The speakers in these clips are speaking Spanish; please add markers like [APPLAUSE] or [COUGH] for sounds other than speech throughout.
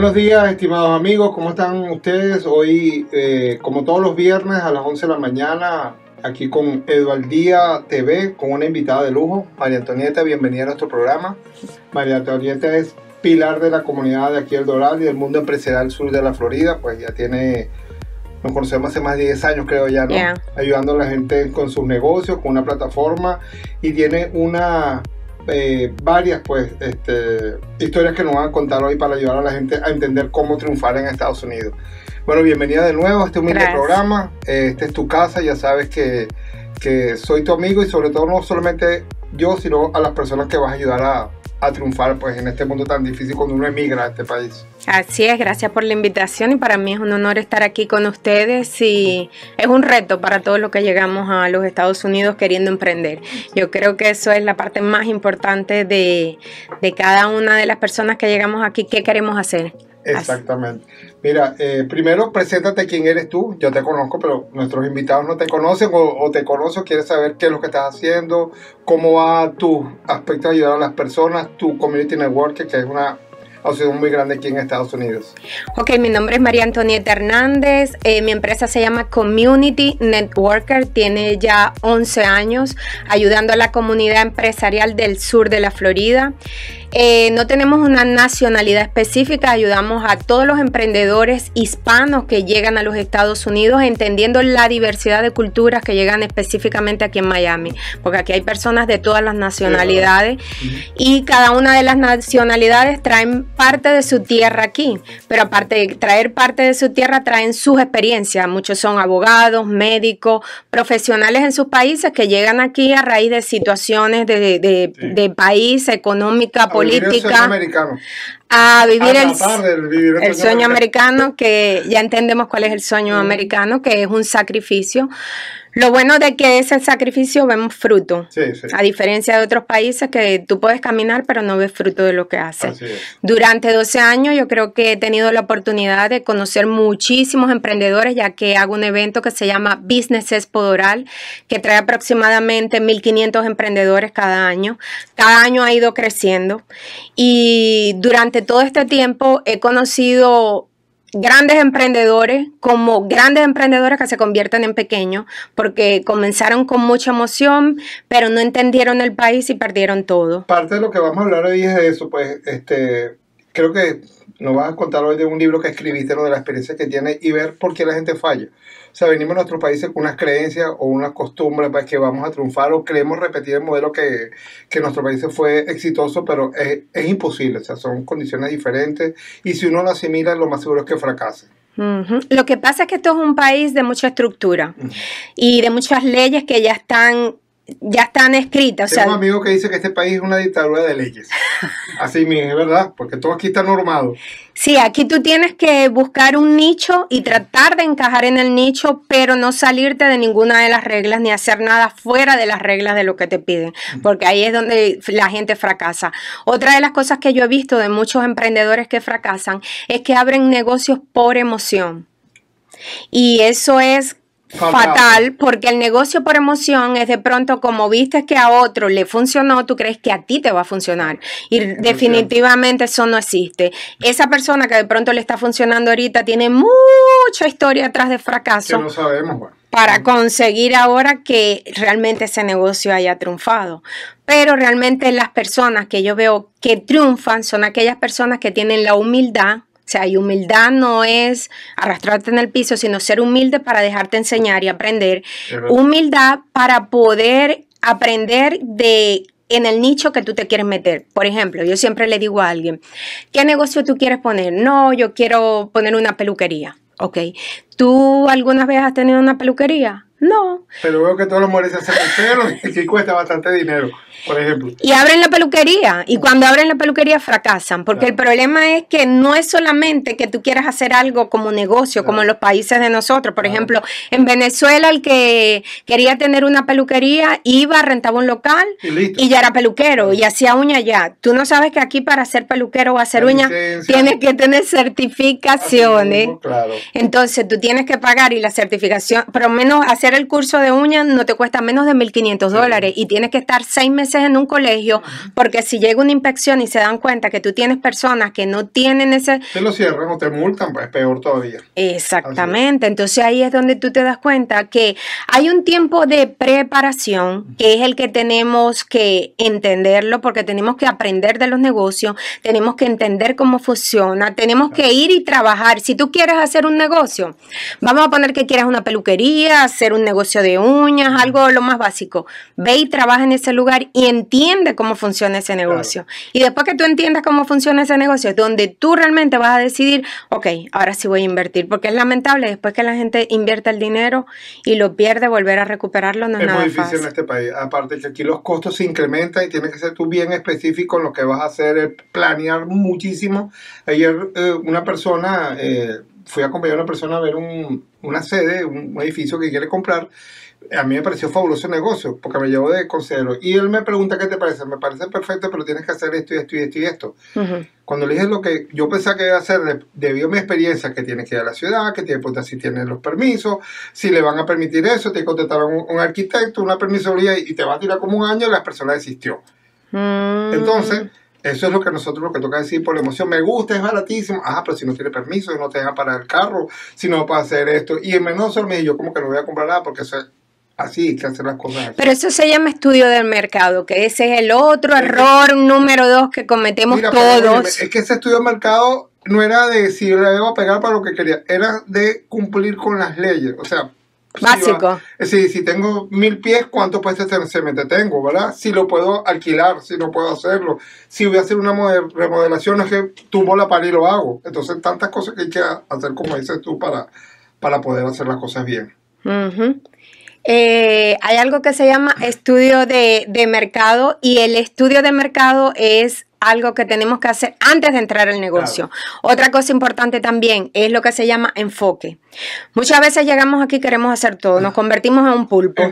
Buenos días, estimados amigos, ¿cómo están ustedes? Hoy, eh, como todos los viernes a las 11 de la mañana, aquí con Eduardía TV, con una invitada de lujo, María Antonieta, bienvenida a nuestro programa. María Antonieta es pilar de la comunidad de aquí El Doral y del mundo empresarial sur de la Florida, pues ya tiene, nos conocemos hace más de 10 años creo ya, ¿no? Ayudando a la gente con sus negocios, con una plataforma y tiene una eh, varias pues, este, historias que nos van a contar hoy para ayudar a la gente a entender cómo triunfar en Estados Unidos. Bueno, bienvenida de nuevo a este humilde programa. Este es tu casa, ya sabes que, que soy tu amigo y sobre todo no solamente yo, sino a las personas que vas a ayudar a, a triunfar pues en este mundo tan difícil cuando uno emigra a este país. Así es, gracias por la invitación y para mí es un honor estar aquí con ustedes y es un reto para todos los que llegamos a los Estados Unidos queriendo emprender. Yo creo que eso es la parte más importante de, de cada una de las personas que llegamos aquí, qué queremos hacer. Exactamente. Mira, eh, primero preséntate quién eres tú. Yo te conozco, pero nuestros invitados no te conocen o, te conocen, quieres saber qué es lo que estás haciendo, cómo va tu aspecto de ayudar a las personas, tu community network, que es una asociación muy grande aquí en Estados Unidos. Ok, mi nombre es María Antonieta Hernández, eh, mi empresa se llama Community Networker, tiene ya 11 años ayudando a la comunidad empresarial del sur de la Florida. Eh, no tenemos una nacionalidad específica, ayudamos a todos los emprendedores hispanos que llegan a los Estados Unidos, entendiendo la diversidad de culturas que llegan específicamente aquí en Miami, porque aquí hay personas de todas las nacionalidades y cada una de las nacionalidades traen parte de su tierra aquí, pero aparte de traer parte de su tierra, traen sus experiencias. Muchos son abogados, médicos, profesionales en sus países que llegan aquí a raíz de situaciones de, de país, económica, política política. Yo americano a vivir el, sueño, americano, que ya entendemos cuál es el sueño americano, que es un sacrificio. Lo bueno de que ese sacrificio vemos fruto, a diferencia de otros países que tú puedes caminar pero no ves fruto de lo que haces. Durante 12 años yo creo que he tenido la oportunidad de conocer muchísimos emprendedores ya que hago un evento que se llama Business Expo que trae aproximadamente 1.500 emprendedores cada año. Cada año ha ido creciendo y durante todo este tiempo he conocido grandes emprendedores como grandes emprendedores que se convierten en pequeños porque comenzaron con mucha emoción pero no entendieron el país y perdieron todo. Parte de lo que vamos a hablar hoy es de eso, pues este creo que nos vas a contar hoy de un libro que escribiste, lo de la experiencia que tiene y ver por qué la gente falla. O sea, venimos a nuestros países con unas creencias o unas costumbres para pues, que vamos a triunfar o creemos repetir el modelo que, nuestro país fue exitoso, pero es, imposible. O sea, son condiciones diferentes y si uno lo asimila, lo más seguro es que fracase. Lo que pasa es que esto es un país de mucha estructura y de muchas leyes que ya están ya están escritas. Tengo un amigo que dice que este país es una dictadura de leyes. [LAUGHS] Así mismo, es verdad, porque todo aquí está normado. Sí, aquí tú tienes que buscar un nicho y tratar de encajar en el nicho, pero no salirte de ninguna de las reglas ni hacer nada fuera de las reglas de lo que te piden, mm. porque ahí es donde la gente fracasa. Otra de las cosas que yo he visto de muchos emprendedores que fracasan es que abren negocios por emoción. Y eso es fatal porque el negocio por emoción es de pronto como viste que a otro le funcionó, tú crees que a ti te va a funcionar y definitivamente eso no existe. Esa persona que de pronto le está funcionando ahorita tiene mucha historia atrás de fracaso. sabemos, Para conseguir ahora que realmente ese negocio haya triunfado. Pero realmente las personas que yo veo que triunfan son aquellas personas que tienen la humildad sea, y humildad no es arrastrarte en el piso, sino ser humilde para dejarte enseñar y aprender. Humildad para poder aprender de en el nicho que tú te quieres meter. Por ejemplo, yo siempre le digo a alguien, ¿qué negocio tú quieres poner? No, yo quiero poner una peluquería. Ok. ¿Tú alguna vez has tenido una peluquería? No. Pero veo que todos los mujeres hacen el [LAUGHS] y cuesta bastante dinero, por ejemplo. Y abren la peluquería. Y ah. cuando abren la peluquería fracasan. Porque el problema es que no es solamente que tú quieras hacer algo como negocio, como en los países de nosotros. Por ejemplo, en Venezuela el que quería tener una peluquería iba, rentaba un local y, ya era peluquero y hacía uña ya. Tú no sabes que aquí para ser peluquero o hacer uña tienes que tener certificaciones. Entonces tú tienes que pagar y la certificación, por lo menos hacer el curso de uñas no te cuesta menos de 1.500 dólares y tienes que estar seis meses en un colegio porque si llega una inspección y se dan cuenta que tú tienes personas que no tienen ese... se lo cierran o te multan, pues es peor todavía. Exactamente, entonces ahí es donde tú te das cuenta que hay un tiempo de preparación que es el que tenemos que entenderlo porque tenemos que aprender de los negocios, tenemos que entender cómo funciona, tenemos que ir y trabajar. Si tú quieres hacer un negocio, vamos a poner que quieras una peluquería, hacer un negocio de uñas, algo lo más básico. Ve y trabaja en ese lugar y entiende cómo funciona ese negocio. Y después que tú entiendas cómo funciona ese negocio, es donde tú realmente vas a decidir, ok, ahora sí voy a invertir, porque es lamentable después que la gente invierte el dinero y lo pierde, volver a recuperarlo no es, nada fácil. Es muy difícil en este país, aparte que aquí los costos se incrementan y tienes que ser tú bien específico en lo que vas a hacer, planear muchísimo. Ayer eh, una persona... Eh, fui a acompañar a una persona a ver una sede, un, edificio que quiere comprar. A mí me pareció fabuloso negocio, porque me llevó de consejero. Y él me pregunta, ¿qué te parece? Me parece perfecto, pero tienes que hacer esto y esto y esto y esto. Cuando le dije lo que yo pensaba que iba a hacer, debido a mi experiencia, que tienes que ir a la ciudad, que te que si tienes los permisos, si le van a permitir eso, te contestaron un, arquitecto, una permisoría y, te va a tirar como un año, la persona desistió. Mm. Entonces eso es lo que nosotros lo que toca decir por la emoción. Me gusta, es baratísimo. Ah, pero si no tiene permiso, no te deja parar el carro, si no para hacer esto. Y en menos me dije, yo como que no voy a comprar nada porque eso es así, que hacer las cosas. Pero eso se llama estudio del mercado, que ese es el otro error número dos que cometemos todos. es que ese estudio del mercado no era de si le debo a pegar para lo que quería, era de cumplir con las leyes. O sea, Básico. Eh, si, si tengo mil pies, ¿cuánto pues se me tengo, verdad? Si lo puedo alquilar, si no puedo hacerlo. Si voy a hacer una remodelación, es que tumbo la pared y lo hago. Entonces, tantas cosas que hay que hacer, como dices tú, para, para poder hacer las cosas bien. Eh, hay algo que se llama estudio de, de mercado y el estudio de mercado es algo que tenemos que hacer antes de entrar al negocio. Otra cosa importante también es lo que se llama enfoque. Muchas veces llegamos aquí y queremos hacer todo, nos convertimos en un pulpo.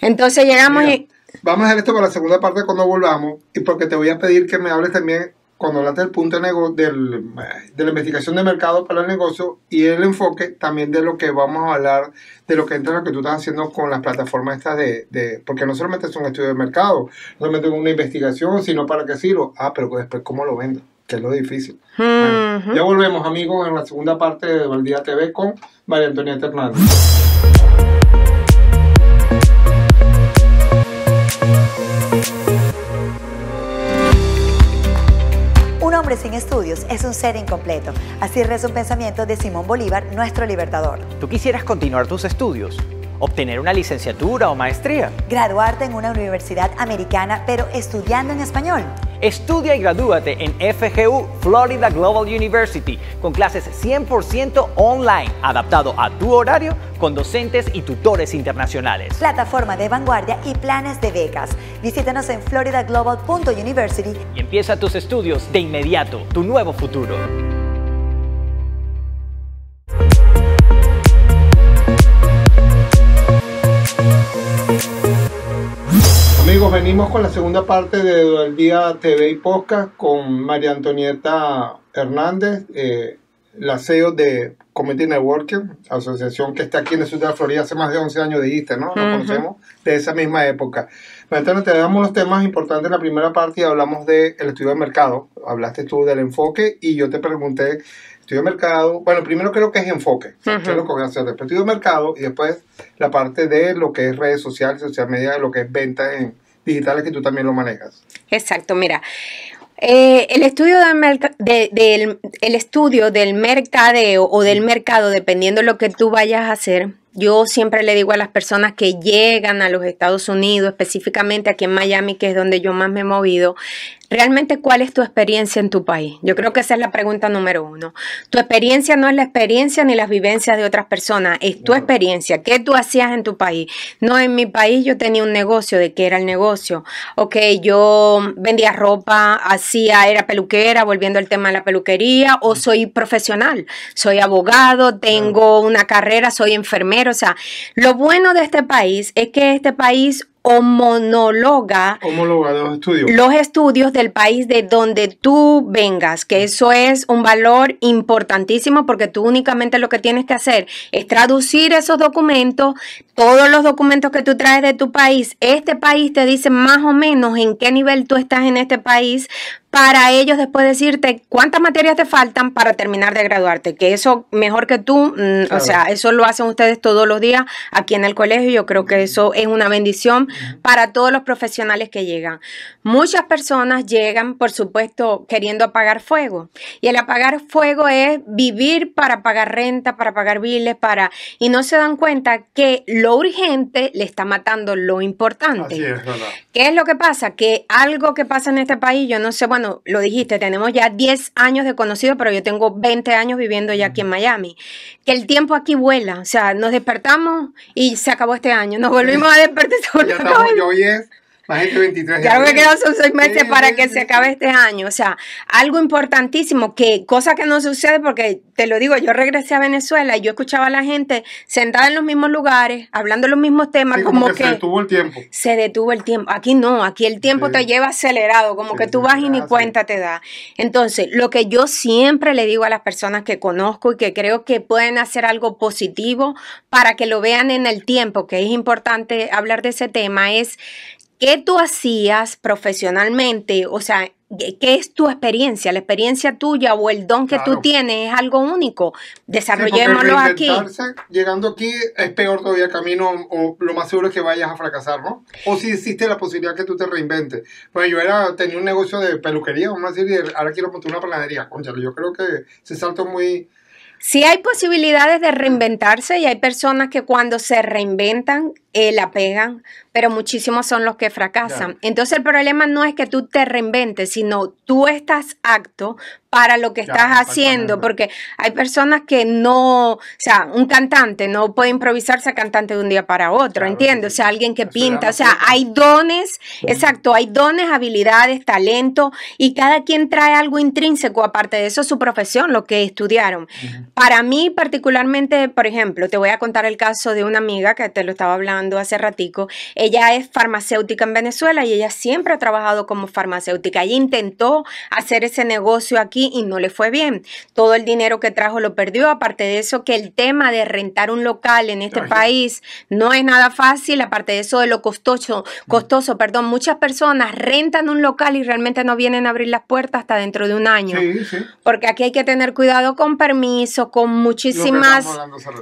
Entonces llegamos y... Vamos a hacer esto para la segunda parte cuando volvamos y porque te voy a pedir que me hables también cuando hablaste del punto de del, de la investigación de mercado para el negocio y el enfoque también de lo que vamos a hablar, de lo que entra lo que tú estás haciendo con las plataformas estas de, porque no solamente es un estudio de mercado, no solamente es una investigación, sino para qué sirvo. Ah, pero pues después cómo lo vendo, que es lo difícil. Mm-hmm. ya volvemos amigos en la segunda parte de Valdía TV con María Antonia Hernández. sin estudios es un ser incompleto. Así reza un pensamiento de Simón Bolívar, nuestro libertador. ¿Tú quisieras continuar tus estudios? obtener una licenciatura o maestría. Graduarte en una universidad americana, pero estudiando en español. Estudia y gradúate en FGU Florida Global University con clases 100% online, adaptado a tu horario con docentes y tutores internacionales. Plataforma de vanguardia y planes de becas. Visítanos en floridaglobal.university y empieza tus estudios de inmediato, tu nuevo futuro. venimos con la segunda parte de El Día TV y Podcast con María Antonieta Hernández, eh, la CEO de Community Networking, asociación que está aquí en el sur de Florida hace más de 11 años, dijiste, ¿no? Nos conocemos de esa misma época. Entonces te damos los temas importantes en la primera parte y hablamos del estudio de mercado. Hablaste tú del enfoque y yo te pregunté, estudio de mercado, bueno, primero creo que es enfoque, qué es lo que voy a después estudio de mercado y después la parte de lo que es redes sociales, social media, lo que es venta en, digitales que tú también lo manejas. Exacto, mira. Eh, el, estudio del, de, el estudio del mercadeo o del mm. mercado, dependiendo lo que tú vayas a hacer, yo siempre le digo a las personas que llegan a los Estados Unidos, específicamente aquí en Miami, que es donde yo más me he movido, realmente cuál es tu experiencia en tu país. Yo creo que esa es la pregunta número uno. Tu experiencia no es la experiencia ni las vivencias de otras personas, es tu experiencia. ¿Qué tú hacías en tu país? No, en mi país yo tenía un negocio, ¿de qué era el negocio? Ok, yo vendía ropa, hacía, era peluquera, volviendo al tema de la peluquería, o soy profesional, soy abogado, tengo una carrera, soy enfermero. O sea, lo bueno de este país es que este país homologa, los, estudios. los estudios del país de donde tú vengas, que eso es un valor importantísimo porque tú únicamente lo que tienes que hacer es traducir esos documentos, todos los documentos que tú traes de tu país. Este país te dice más o menos en qué nivel tú estás en este país para ellos después decirte cuántas materias te faltan para terminar de graduarte, que eso mejor que tú, mm, o sea, eso lo hacen ustedes todos los días aquí en el colegio, yo creo que eso es una bendición para todos los profesionales que llegan. Muchas personas llegan, por supuesto, queriendo apagar fuego, y el apagar fuego es vivir para pagar renta, para pagar biles, para y no se dan cuenta que lo urgente le está matando lo importante. ¿Qué es lo que pasa? Que algo que pasa en este país, yo no sé, bueno, lo dijiste, tenemos ya 10 años de conocido, pero yo tengo 20 años viviendo ya aquí en Miami. Que el tiempo aquí vuela, o sea, nos despertamos y se acabó este año, nos volvimos a despertar. ya estamos, hoy es 23 ya me quedan seis meses para que se acabe este año. O sea, algo importantísimo, que cosa que no sucede porque, te lo digo, yo regresé a Venezuela y yo escuchaba a la gente sentada en los mismos lugares, hablando los mismos temas, como, que, Se detuvo el tiempo. Se detuvo el tiempo. Aquí no, aquí el tiempo te lleva acelerado, como que tú vas y ni cuenta te da. Entonces, lo que yo siempre le digo a las personas que conozco y que creo que pueden hacer algo positivo para que lo vean en el tiempo, que es importante hablar de ese tema, es ¿Qué tú hacías profesionalmente? O sea, ¿qué es tu experiencia? ¿La experiencia tuya o el don que tú tienes es algo único? Desarrollémoslo aquí. Llegando aquí es peor todavía el camino o lo más seguro es que vayas a fracasar, ¿no? O si existe la posibilidad que tú te reinventes. Pues yo era, tenía un negocio de peluquería, vamos a decir, y ahora quiero montar una panadería. Conchale, yo creo que se saltó muy... Sí hay posibilidades de reinventarse y hay personas que cuando se reinventan eh, la pegan, pero muchísimos son los que fracasan. Entonces el problema no es que tú te reinventes, sino tú estás acto... para lo que estás haciendo, porque hay personas que no, o sea, un cantante no puede improvisarse cantante de un día para otro, entiendo... ¿entiendes? O sea, alguien que pinta, o sea, hay dones, exacto, hay dones, habilidades, talento, y cada quien trae algo intrínseco, aparte de eso, su profesión, lo que estudiaron. Para mí particularmente, por ejemplo, te voy a contar el caso de una amiga que te lo estaba hablando hace ratico, ella es farmacéutica en Venezuela y ella siempre ha trabajado como farmacéutica. Ella intentó hacer ese negocio aquí y no le fue bien. Todo el dinero que trajo lo perdió. Aparte de eso, que el tema de rentar un local en este país no es nada fácil. Aparte de eso, de lo costoso, mm. costoso, perdón, muchas personas rentan un local y realmente no vienen a abrir las puertas hasta dentro de un año. Porque aquí hay que tener cuidado con permiso, con muchísimas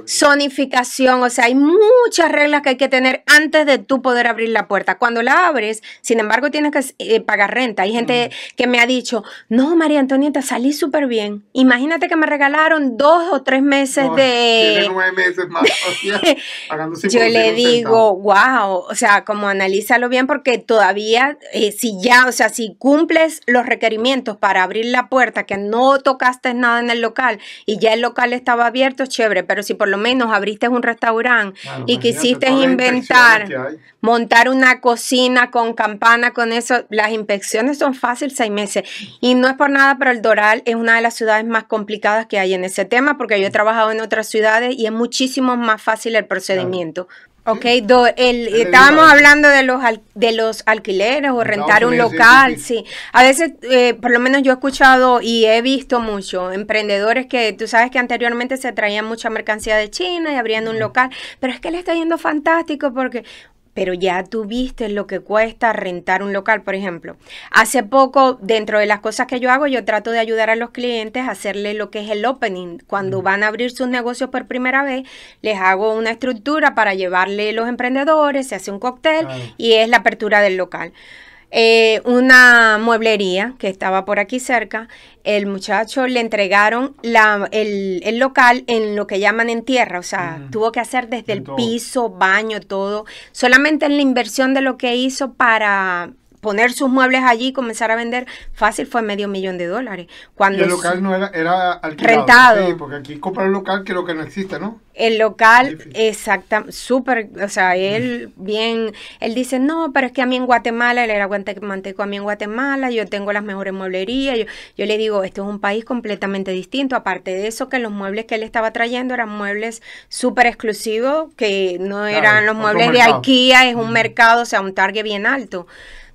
zonificación. O sea, hay muchas reglas que hay que tener antes de tú poder abrir la puerta. Cuando la abres, sin embargo, tienes que eh, pagar renta. Hay gente mm. que me ha dicho, no, María Antonieta, salí súper bien. Imagínate que me regalaron dos o tres meses de... nueve meses más. [LAUGHS] Yo le digo, wow, o sea, como analízalo bien porque todavía, eh, si ya, o sea, si cumples los requerimientos para abrir la puerta, que no tocaste nada en el local y ya el local estaba abierto, chévere, pero si por lo menos abriste un restaurante y quisiste inventar montar una cocina con campana, con eso, las inspecciones son fáciles seis meses. Y no es por nada, pero el Doral es una de las ciudades más complicadas que hay en ese tema, porque yo he trabajado en otras ciudades y es muchísimo más fácil el procedimiento. Ok, estábamos hablando de los, de los alquileres o rentar un local, sí. A veces, eh, por lo menos yo he escuchado y he visto mucho emprendedores que tú sabes que anteriormente se traían mucha mercancía de China y abrían un local, pero es que le está yendo fantástico porque, pero ya tú lo que cuesta rentar un local, por ejemplo. Hace poco, dentro de las cosas que yo hago, yo trato de ayudar a los clientes a hacerle lo que es el opening. Cuando van a abrir sus negocios por primera vez, les hago una estructura para llevarle los emprendedores, se hace un cóctel y es la apertura del local. Eh, una mueblería que estaba por aquí cerca. El muchacho le entregaron la, el, el, local en lo que llaman en tierra, o sea, tuvo que hacer desde el piso, baño, todo. Solamente en la inversión de lo que hizo para poner sus muebles allí y comenzar a vender, fácil fue medio millón de dólares. Cuando el local no era, alquilado, Rentado. porque aquí compra el local que lo que no existe, ¿no? El local, exacta, súper, o sea, él mm. bien, él dice, no, pero es que a mí en Guatemala, él era manteco a mí en Guatemala, yo tengo las mejores mueblerías, yo, le digo, esto es un país completamente distinto, aparte de eso, que los muebles que él estaba trayendo eran muebles súper exclusivos, que no eran los muebles de IKEA, es un mm. mercado, o sea, un target bien alto.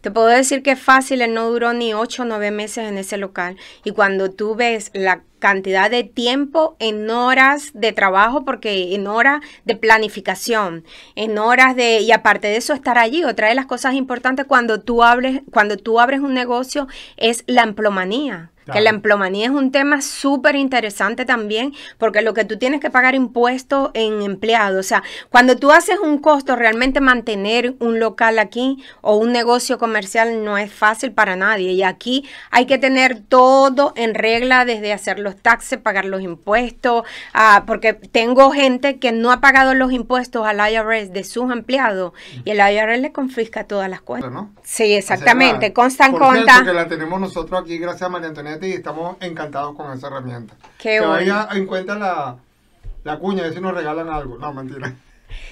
Te puedo decir que fácil, él no duró ni ocho, o nueve meses en ese local. Y cuando tú ves la cantidad de tiempo en horas de trabajo, porque en horas de planificación, en horas de, y aparte de eso, estar allí, otra de las cosas importantes cuando tú hables, cuando tú abres un negocio es la emplomanía. Que la emplomanía es un tema súper interesante también, porque lo que tú tienes que pagar impuestos en empleado, o sea, cuando tú haces un costo, realmente mantener un local aquí o un negocio comercial no es fácil para nadie. Y aquí hay que tener todo en regla, desde hacer los taxes, pagar los impuestos, ah, porque tengo gente que no ha pagado los impuestos al IRS de sus empleados y el IRS le confisca todas las cuentas. ¿No? Sí, exactamente, o sea, constan Porque la tenemos nosotros aquí, gracias María y estamos encantados con esa herramienta. que vaya en cuenta la, la cuña, ver si nos regalan algo. No, mentira.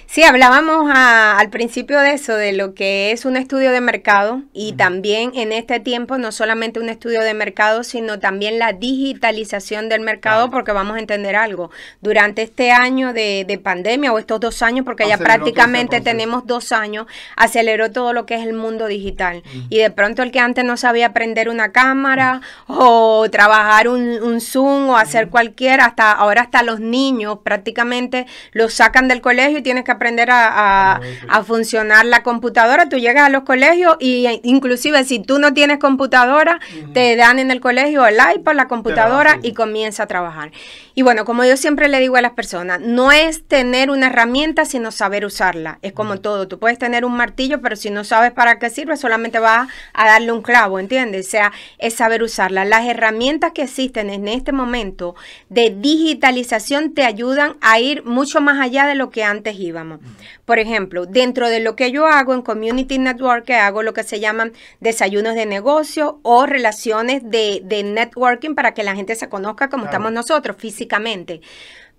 Sí, hablábamos al principio de eso, de lo que es un estudio de mercado y también en este tiempo no solamente un estudio de mercado, sino también la digitalización del mercado, porque vamos a entender algo. Durante este año de, pandemia o estos dos años, porque ya este prácticamente tenemos dos años, aceleró todo lo que es el mundo digital. Y de pronto el que antes no sabía prender una cámara o trabajar un, un Zoom o hacer cualquier, hasta ahora hasta los niños prácticamente los sacan del colegio y tienes que aprender a, funcionar la computadora. Tú llegas a los colegios y eh, inclusive si tú no tienes computadora, te dan en el colegio el iPad, la computadora y comienza a trabajar. Y bueno, como yo siempre le digo a las personas, no es tener una herramienta sino saber usarla. Es como todo, tú puedes tener un martillo, pero si no sabes para qué sirve, solamente vas a darle un clavo, ¿entiendes? O sea, es saber usarla. Las herramientas que existen en este momento de digitalización te ayudan a ir mucho más allá de lo que antes iba. Por ejemplo, dentro de lo que yo hago en Community Network, hago lo que se llaman desayunos de negocio o relaciones de, networking para que la gente se conozca como estamos nosotros físicamente.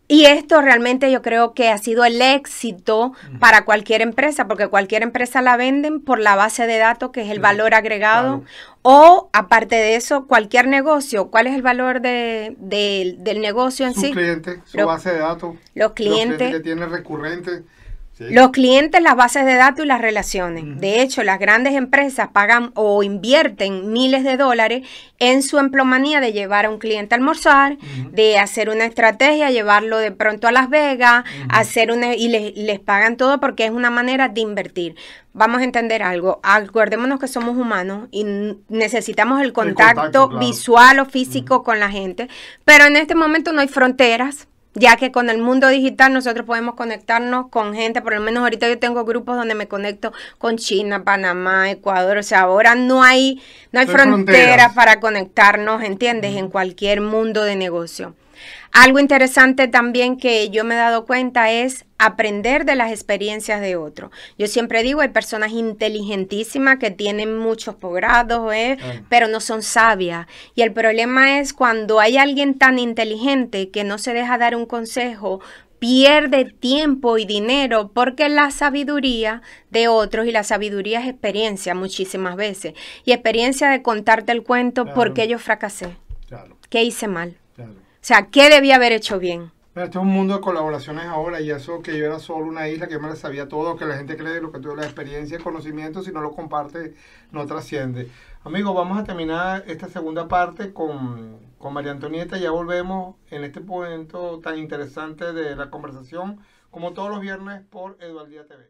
Y esto realmente yo creo que ha sido el éxito para cualquier empresa, porque cualquier empresa la venden por la base de datos, que es el valor agregado, o aparte de eso, cualquier negocio, ¿cuál es el valor de, del negocio en su sí? Cliente, su base de datos, los clientes, que tiene recurrente los clientes, las bases de datos y las relaciones. De hecho, las grandes empresas pagan o invierten miles de dólares en su emplomanía de llevar a un cliente a almorzar, de hacer una estrategia, llevarlo de pronto a Las Vegas, hacer una y les, pagan todo porque es una manera de invertir vamos a entender algo. Acordémonos que somos humanos y necesitamos el contacto, visual o físico con la gente, pero en este momento no hay fronteras ya que con el mundo digital nosotros podemos conectarnos con gente, por lo menos ahorita yo tengo grupos donde me conecto con China, Panamá, Ecuador, o sea, ahora no hay, no hay fronteras para conectarnos, ¿entiendes? En cualquier mundo de negocio. Algo interesante también que yo me he dado cuenta es aprender de las experiencias de otros. Yo siempre digo, hay personas inteligentísimas que tienen muchos posgrados, ¿eh? pero no son sabias. Y el problema es cuando hay alguien tan inteligente que no se deja dar un consejo pierde tiempo y dinero porque la sabiduría de otros y la sabiduría es experiencia muchísimas veces y experiencia de contarte el cuento porque yo fracasé, qué hice mal, o sea, ¿qué debía haber hecho bien? Esto este es un mundo de colaboraciones ahora y eso que yo era solo una isla, que yo me la sabía todo, que la gente cree lo que tuve la experiencia, y conocimiento, si no lo comparte, no trasciende. Amigos, vamos a terminar esta segunda parte con, María Antonieta. y Ya volvemos en este momento tan interesante de la conversación, como todos los viernes por Eduardía TV.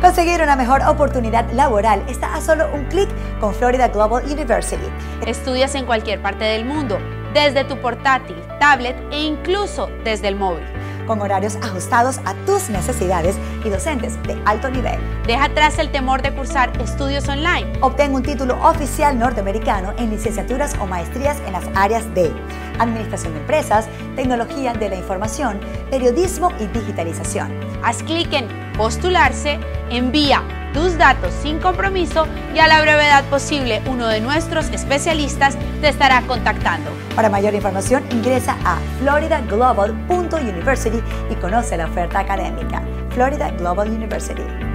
Conseguir una mejor oportunidad laboral está a solo un clic con Florida Global University. Estudias en cualquier parte del mundo, desde tu portátil, tablet e incluso desde el móvil. Con horarios ajustados a tus necesidades y docentes de alto nivel. Deja atrás el temor de cursar estudios online. Obtén un título oficial norteamericano en licenciaturas o maestrías en las áreas de administración de empresas, tecnología de la información, periodismo y digitalización. Haz clic en postularse, envía tus datos sin compromiso y a la brevedad posible uno de nuestros especialistas te estará contactando. Para mayor información ingresa a floridaglobal.university y conoce la oferta académica. Florida Global University.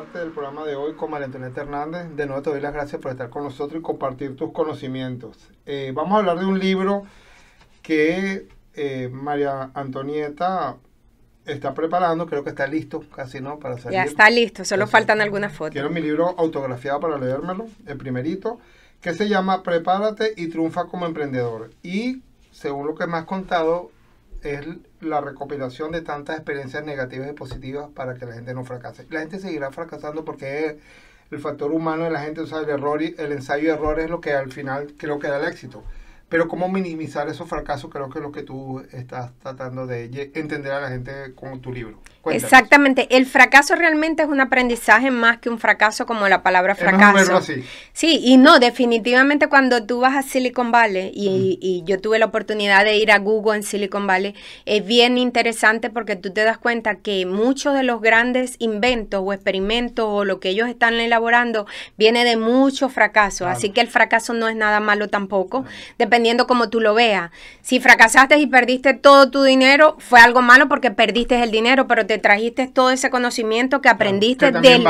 parte del programa de hoy con María Antonieta Hernández. De nuevo te doy las gracias por estar con nosotros y compartir tus conocimientos. Eh, vamos a hablar de un libro que eh, María Antonieta está preparando, creo que está listo casi, ¿no? Para salir. Ya está listo, solo faltan algunas fotos. Quiero mi libro autografiado para leérmelo, el primerito, que se llama Prepárate y triunfa como emprendedor. Y según lo que me has contado, es la recopilación de tantas experiencias negativas y positivas para que la gente no fracase. La gente seguirá fracasando porque el factor humano de la gente, usa el error y el ensayo y error es lo que al final creo que da el éxito. Pero cómo minimizar esos fracasos creo que es lo que tú estás tratando de entender a la gente con tu libro. Exactamente. El fracaso realmente es un aprendizaje más que un fracaso como la palabra fracaso. Sí, y no, definitivamente cuando tú vas a Silicon Valley, y, yo tuve la oportunidad de ir a Google en Silicon Valley, es bien interesante porque tú te das cuenta que muchos de los grandes inventos o experimentos o lo que ellos están elaborando viene de muchos fracasos. Así que el fracaso no es nada malo tampoco, dependiendo como tú lo veas. Si fracasaste y perdiste todo tu dinero, fue algo malo porque perdiste el dinero, pero te trajiste todo ese conocimiento que aprendiste del,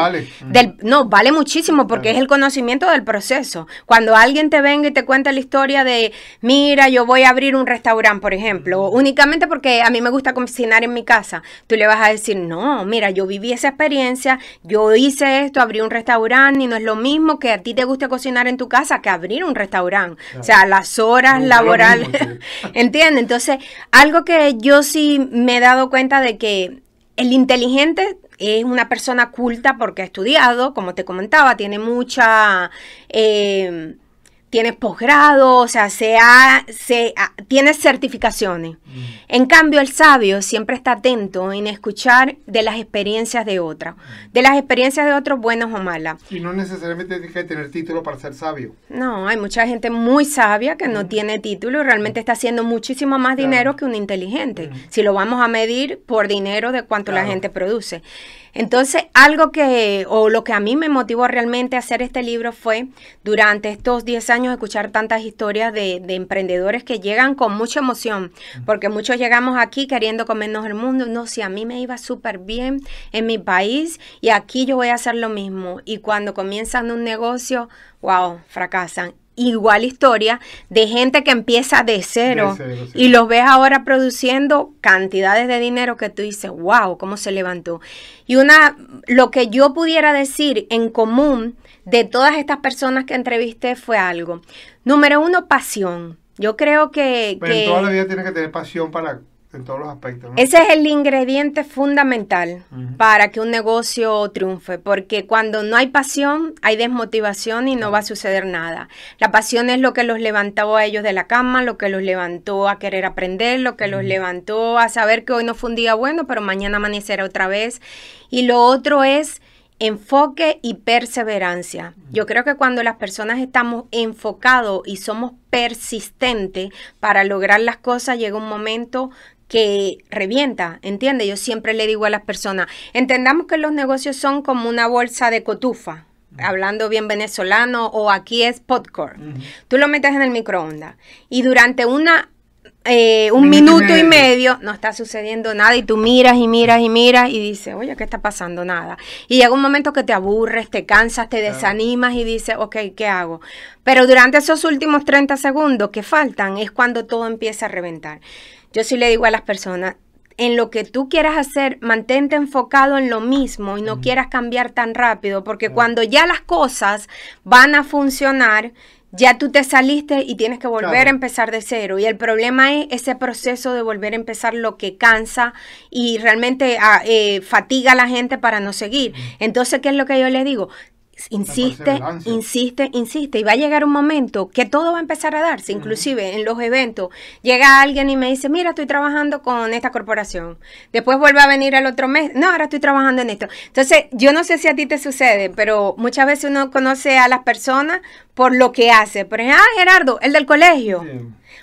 No, vale muchísimo porque es el conocimiento del proceso. Cuando alguien te venga y te cuenta la historia de, mira, yo voy a abrir un restaurante, por ejemplo, únicamente porque a mí me gusta cocinar en mi casa, tú le vas a decir, no, mira, yo viví esa experiencia, yo hice esto, abrí un restaurante y no es lo mismo que a ti te guste cocinar en tu casa que abrir un restaurante. O sea, las horas laborales, [LAUGHS] entiende Entonces, algo que yo sí me he dado cuenta de que el inteligente es una persona culta porque ha estudiado, como te comentaba, tiene mucha... Eh, tienes posgrado, o sea, se ha, se ah, tienes certificaciones. Mm. En cambio, el sabio siempre está atento en escuchar de las experiencias de otros, de las experiencias de otros, buenos o malas. Y no necesariamente tienes que tener título para ser sabio. No, hay mucha gente muy sabia que no mm. tiene título y realmente está haciendo muchísimo más dinero que un inteligente, mm. si lo vamos a medir por dinero de cuánto la gente produce. Entonces, algo que, o lo que a mí me motivó realmente a hacer este libro fue durante estos 10 años escuchar tantas historias de, de emprendedores que llegan con mucha emoción, porque muchos llegamos aquí queriendo comernos el mundo. No, si a mí me iba súper bien en mi país y aquí yo voy a hacer lo mismo. Y cuando comienzan un negocio, wow, fracasan igual historia de gente que empieza de cero, y los ves ahora produciendo cantidades de dinero que tú dices, wow, cómo se levantó. Y una, lo que yo pudiera decir en común de todas estas personas que entrevisté fue algo. Número uno, pasión. Yo creo que... que, toda la vida tienes que tener pasión para, en todos los aspectos. Ese es el ingrediente fundamental para que un negocio triunfe, porque cuando no hay pasión, hay desmotivación y no va a suceder nada. La pasión es lo que los levantó a ellos de la cama, lo que los levantó a querer aprender, lo que los levantó a saber que hoy no fue un día bueno, pero mañana amanecerá otra vez. Y lo otro es enfoque y perseverancia. Yo creo que cuando las personas estamos enfocados y somos persistentes para lograr las cosas, llega un momento que revienta, ¿entiendes? Yo siempre le digo a las personas, entendamos que los negocios son como una bolsa de cotufa, hablando bien venezolano, o aquí es popcorn. Tú lo metes en el microondas y durante una, eh, un minuto, y medio. no está sucediendo nada y tú miras y miras y miras y dices, oye, ¿qué está pasando? Nada. Y llega un momento que te aburres, te cansas, te desanimas y dices, ok, ¿qué hago? Pero durante esos últimos 30 segundos que faltan es cuando todo empieza a reventar. Yo sí le digo a las personas, en lo que tú quieras hacer, mantente enfocado en lo mismo y no quieras cambiar tan rápido, porque cuando ya las cosas van a funcionar, ya tú te saliste y tienes que volver a empezar de cero. Y el problema es ese proceso de volver a empezar lo que cansa y realmente ah, eh, fatiga a la gente para no seguir. Entonces, ¿qué es lo que yo le digo? insiste, insiste, insiste y va a llegar un momento que todo va a empezar a darse, inclusive en los eventos. Llega alguien y me dice, mira, estoy trabajando con esta corporación. Después vuelve a venir al otro mes, no, ahora estoy trabajando en esto. Entonces, yo no sé si a ti te sucede, pero muchas veces uno conoce a las personas por lo que hace. Por ejemplo, ah, Gerardo, el del colegio.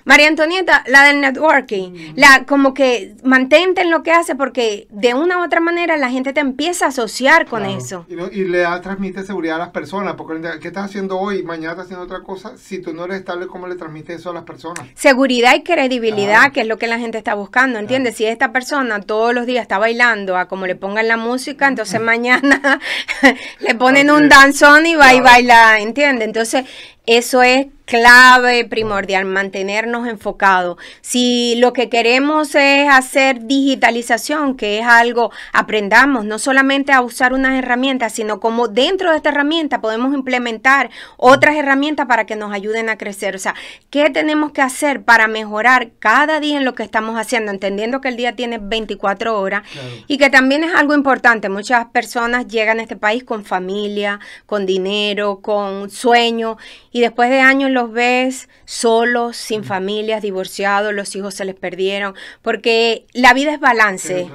María Antonieta, la del networking, mm. la como que mantente en lo que hace porque de una u otra manera la gente te empieza a asociar con eso. Y, le transmite seguridad a las personas, porque ¿qué estás haciendo hoy? Mañana estás haciendo otra cosa. Si tú no eres estable, ¿cómo le transmite eso a las personas? Seguridad y credibilidad, que es lo que la gente está buscando, ¿entiendes? Si esta persona todos los días está bailando a como le pongan la música, entonces mm. mañana [LAUGHS] le ponen un danzón y va y baila, ¿entiendes? Entonces eso es clave primordial, mantenernos enfocados. Si lo que queremos es hacer digitalización, que es algo, aprendamos no solamente a usar unas herramientas, sino como dentro de esta herramienta podemos implementar otras herramientas para que nos ayuden a crecer. O sea, ¿qué tenemos que hacer para mejorar cada día en lo que estamos haciendo? Entendiendo que el día tiene 24 horas y que también es algo importante. Muchas personas llegan a este país con familia, con dinero, con sueño y y después de años los ves solos, sin familias, divorciados, los hijos se les perdieron, porque la vida es balance.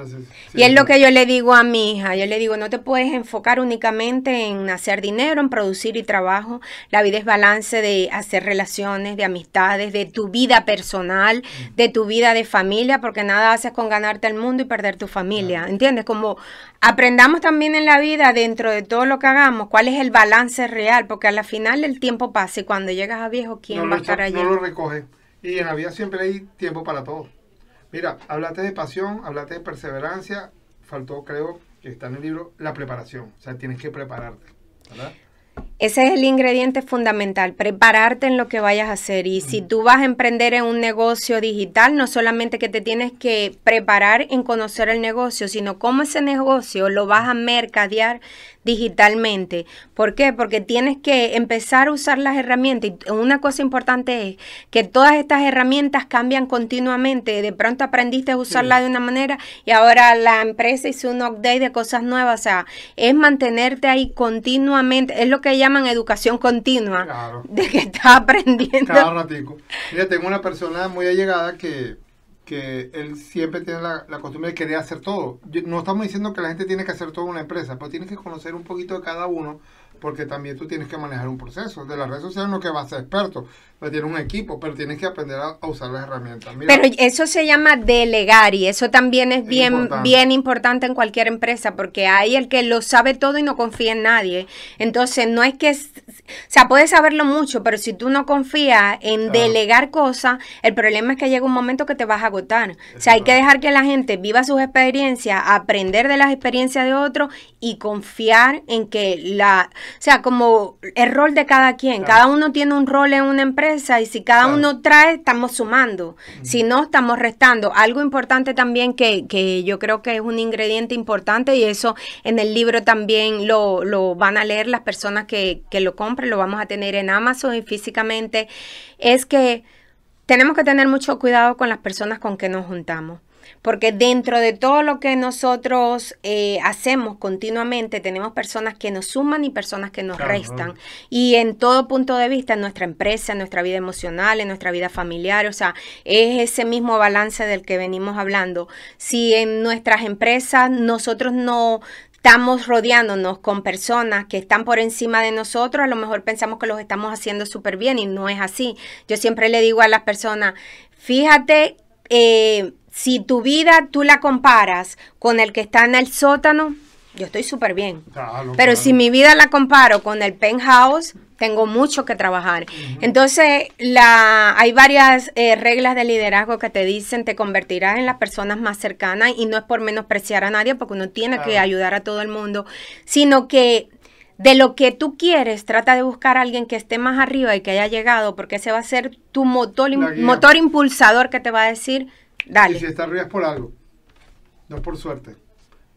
y es lo que yo le digo a mi hija, yo le digo, no te puedes enfocar únicamente en hacer dinero, en producir y trabajo, la vida es balance de hacer relaciones, de amistades, de tu vida personal, mm. de tu vida de familia, porque nada haces con ganarte el mundo y perder tu familia, ¿entiendes? Como aprendamos también en la vida, dentro de todo lo que hagamos, cuál es el balance real, porque a la final el tiempo pasa cuando llegas a viejo, ¿quién va a estar allí? No lo recoge. Y en la vida siempre hay tiempo para todo. Mira, hablaste de pasión, hablaste de perseverancia, faltó, creo, que está en el libro, la preparación. O sea, tienes que prepararte. ¿verdad? Ese es el ingrediente fundamental, prepararte en lo que vayas a hacer. Y si tú vas a emprender en un negocio digital, no solamente que te tienes que preparar en conocer el negocio, sino cómo ese negocio lo vas a mercadear digitalmente. ¿Por qué? Porque tienes que empezar a usar las herramientas. Y una cosa importante es que todas estas herramientas cambian continuamente. De pronto aprendiste a usarla de una manera y ahora la empresa hizo un update de cosas nuevas. O sea, es mantenerte ahí continuamente. Es lo que que llaman educación continua, de que está aprendiendo. Mira, tengo una persona muy allegada que, que él siempre tiene la, costumbre de querer hacer todo. no estamos diciendo que la gente tiene que hacer todo en una empresa, pero tienes que conocer un poquito de cada uno porque también tú tienes que manejar un proceso. De las redes sociales no que vas a ser experto, pero tienes un equipo, pero tienes que aprender a, usar las herramientas. pero eso se llama delegar y eso también es, bien, importante. bien importante en cualquier empresa, porque hay el que lo sabe todo y no confía en nadie. Entonces, no es que, o sea, puedes saberlo mucho, pero si tú no confías en delegar cosas, el problema es que llega un momento que te vas a agotar. o sea, hay que dejar que la gente viva sus experiencias, aprender de las experiencias de otros y confiar en que la o sea, como el rol de cada quien. Cada uno tiene un rol en una empresa y si cada uno trae, estamos sumando. Si no, estamos restando. Algo importante también que, que, yo creo que es un ingrediente importante y eso en el libro también lo, lo van a leer las personas que, que lo compren, lo vamos a tener en Amazon y físicamente, es que tenemos que tener mucho cuidado con las personas con que nos juntamos porque dentro de todo lo que nosotros eh, hacemos continuamente tenemos personas que nos suman y personas que nos restan. Y en todo punto de vista, en nuestra empresa, en nuestra vida emocional, en nuestra vida familiar, o sea, es ese mismo balance del que venimos hablando. Si en nuestras empresas nosotros no estamos rodeándonos con personas que están por encima de nosotros, a lo mejor pensamos que los estamos haciendo súper bien y no es así. Yo siempre le digo a las personas, fíjate, eh, si tu vida tú la comparas con el que está en el sótano, yo estoy súper bien. Pero si mi vida la comparo con el penthouse, tengo mucho que trabajar. Entonces, la, hay varias eh, reglas de liderazgo que te dicen te convertirás en las personas más cercanas y no es por menospreciar a nadie porque uno tiene que ayudar a todo el mundo, sino que de lo que tú quieres, trata de buscar a alguien que esté más arriba y que haya llegado porque ese va a ser tu motor impulsador que te va a decir y si está arriba es por algo, no por suerte.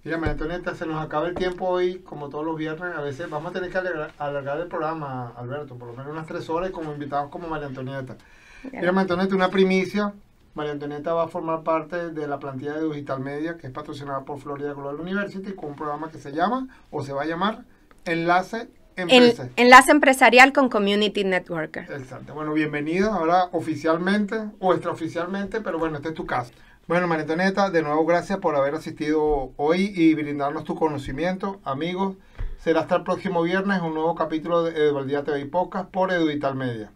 María Antonieta, se nos acaba el tiempo hoy, como todos los viernes. A veces vamos a tener que alargar, el programa, Alberto, por lo menos unas tres horas, como invitados como María Antonieta. Mira María Antonieta, una primicia. María Antonieta va a formar parte de la plantilla de Digital Media, que es patrocinada por Florida Global University, con un programa que se llama, o se va a llamar, Enlace Enlace empresarial con Community Networker. Exacto. Bueno, bienvenido ahora oficialmente o extraoficialmente, pero bueno, este es tu caso. Bueno, maritoneta de nuevo gracias por haber asistido hoy y brindarnos tu conocimiento. Amigos, será hasta el próximo viernes un nuevo capítulo de Eduardía TV y Podcast por Eduital Media.